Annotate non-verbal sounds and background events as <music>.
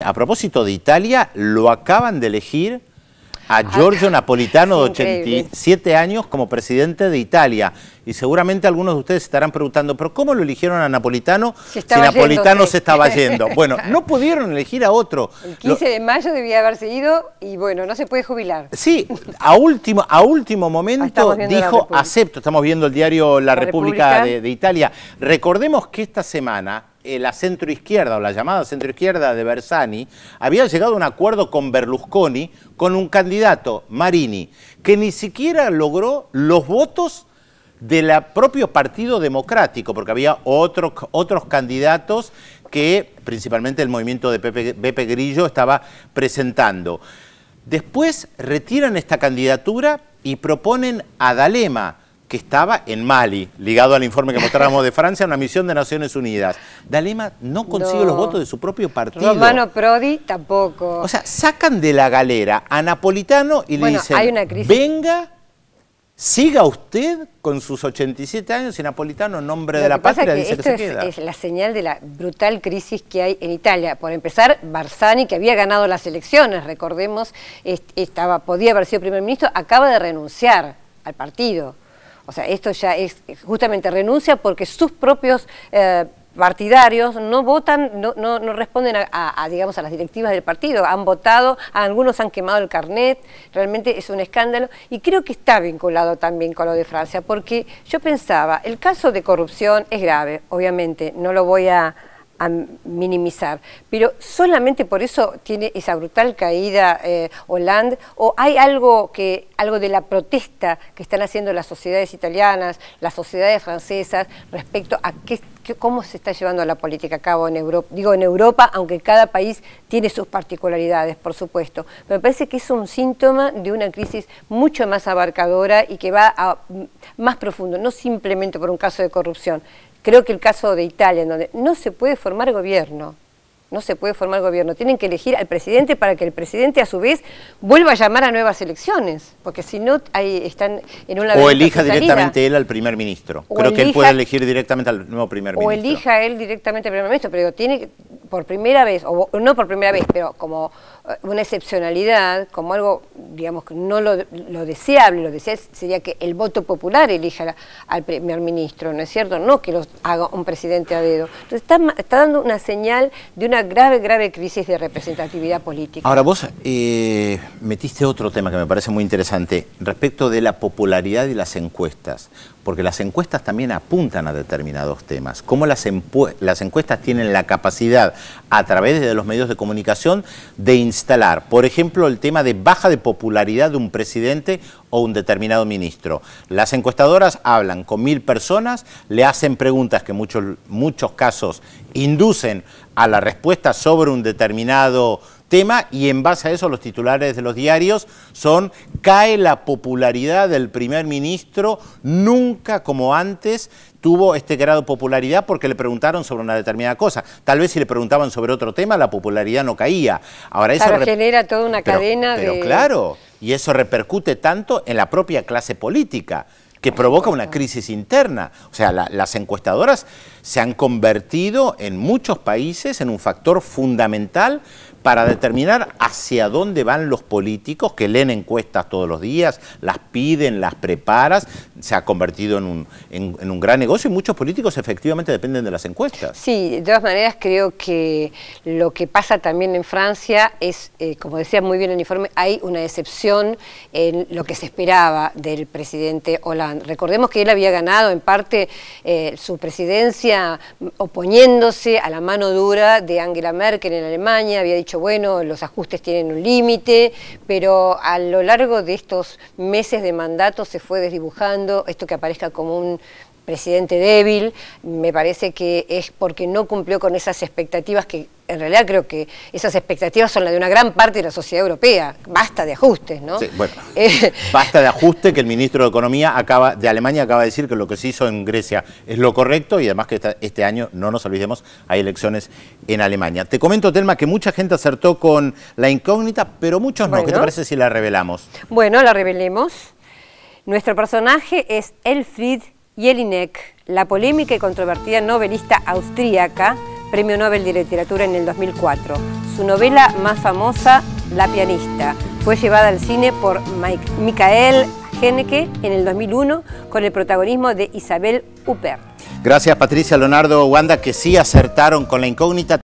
A propósito de Italia, lo acaban de elegir a Giorgio <laughs> Napolitano de 87 años como presidente de Italia. Y seguramente algunos de ustedes estarán preguntando, ¿pero cómo lo eligieron a Napolitano si Napolitano se estaba <laughs> yendo? Bueno, no pudieron elegir a otro. El 15 de mayo debía haberse ido y bueno, no se puede jubilar. Sí, a último, a último momento dijo, acepto, estamos viendo el diario La, República, de Italia. Recordemos que esta semana eh, la centroizquierda o la llamada centroizquierda de Bersani había llegado a un acuerdo con Berlusconi, con un candidato, Marini, que ni siquiera logró los votos del propio Partido Democrático, porque había otros candidatos que principalmente el movimiento de Pepe Grillo estaba presentando. Después retiran esta candidatura y proponen a D'Alema, estaba en Mali, ligado al informe que mostrábamos de Francia, una misión de Naciones Unidas. D'Alema no consigue los votos de su propio partido. Romano Prodi tampoco. O sea, sacan de la galera a Napolitano y le dicen, venga, siga usted con sus 87 años y Napolitano en nombre de la patria dice que se es, es la señal de la brutal crisis que hay en Italia. Por empezar, Barzani, que había ganado las elecciones, recordemos, estaba, podía haber sido primer ministro, acaba de renunciar al partido. O sea, esto ya es justamente renuncia porque sus propios eh, partidarios no votan, no, no, responden a, digamos, a las directivas del partido, han votado, algunos han quemado el carnet, realmente es un escándalo, y creo que está vinculado también con lo de Francia, porque yo pensaba, el caso de corrupción es grave, obviamente, no lo voy a, a minimizar. Pero solamente por eso tiene esa brutal caída eh, Hollande, o hay algo, que, algo de la protesta que están haciendo las sociedades italianas, las sociedades francesas, respecto a qué, cómo se está llevando la política a cabo en Europa, digo en Europa, aunque cada país tiene sus particularidades, por supuesto. me parece que es un síntoma de una crisis mucho más abarcadora y que va a, mm, más profundo, no simplemente por un caso de corrupción, Creo que el caso de Italia, en donde no se puede formar gobierno, no se puede formar gobierno, tienen que elegir al presidente para que el presidente a su vez vuelva a llamar a nuevas elecciones, porque si no ahí están en una... O elija directamente él al primer ministro, creo que él puede elegir directamente al nuevo primer ministro. O elija él directamente al primer ministro, pero tiene que, por primera vez, o no por primera vez, pero como eh, una excepcionalidad, como algo digamos, no lo, deseable, lo deseable sería que el voto popular elija al primer ministro, ¿no es cierto? No que lo haga un presidente a dedo. Entonces está, dando una señal de una grave, grave crisis de representatividad política. Ahora vos eh, metiste otro tema que me parece muy interesante, respecto de la popularidad y las encuestas, porque las encuestas también apuntan a determinados temas. ¿Cómo las, las encuestas tienen la capacidad, a través de los medios de comunicación, de instalar, por ejemplo, el tema de baja de popularidad popularidad de un presidente o un determinado ministro. Las encuestadoras hablan con mil personas, le hacen preguntas que en muchos, muchos casos inducen a la respuesta sobre un determinado tema y en base a eso los titulares de los diarios son cae la popularidad del primer ministro, nunca como antes tuvo este grado de popularidad porque le preguntaron sobre una determinada cosa. Tal vez si le preguntaban sobre otro tema, la popularidad no caía. Ahora eso genera toda una cadena cadena pero claro, y eso repercute tanto en la propia clase política que provoca una crisis interna. O sea, las encuestadoras se han convertido en muchos países en un factor fundamental para determinar hacia dónde van los políticos que leen encuestas todos los días, las piden, las preparas, se ha convertido en un, en, un gran negocio y muchos políticos efectivamente dependen de las encuestas. Sí, de todas maneras creo que lo que pasa también en Francia es, eh, como decía muy bien el informe, hay una decepción en lo que se esperaba del presidente Hollande. Recordemos que él había ganado en parte eh, su presidencia oponiéndose a la mano dura de Angela Merkel en Alemania, había dicho bueno, los ajustes tienen un límite, pero a lo largo de estos meses de mandato se fue desdibujando esto que aparezca como un presidente débil, me parece que es porque no cumplió con esas expectativas que en realidad creo que esas expectativas son las de una gran parte de la sociedad europea. Basta de ajustes, ¿no? Sí, bueno, <laughs> eh, basta de ajuste que el ministro de Economía de Alemania acaba de decir que lo que se hizo en Grecia es lo correcto y además que este año, no nos olvidemos, hay elecciones en Alemania. Te comento, Telma, que mucha gente acertó con la incógnita, pero muchos no. ¿Qué te parece si la revelamos? Bueno, la revelemos. Nuestro personaje es Elfried Jelinek, la polémica y controvertida novelista austríaca, Premio Nobel de Literatura en el 2004. Su novela más famosa, La pianista, fue llevada al cine por Mike, Michael Geneke en el 2001 con el protagonismo de Isabel Huppert. Gracias Patricia, Leonardo, Wanda, que sí acertaron con la incógnita.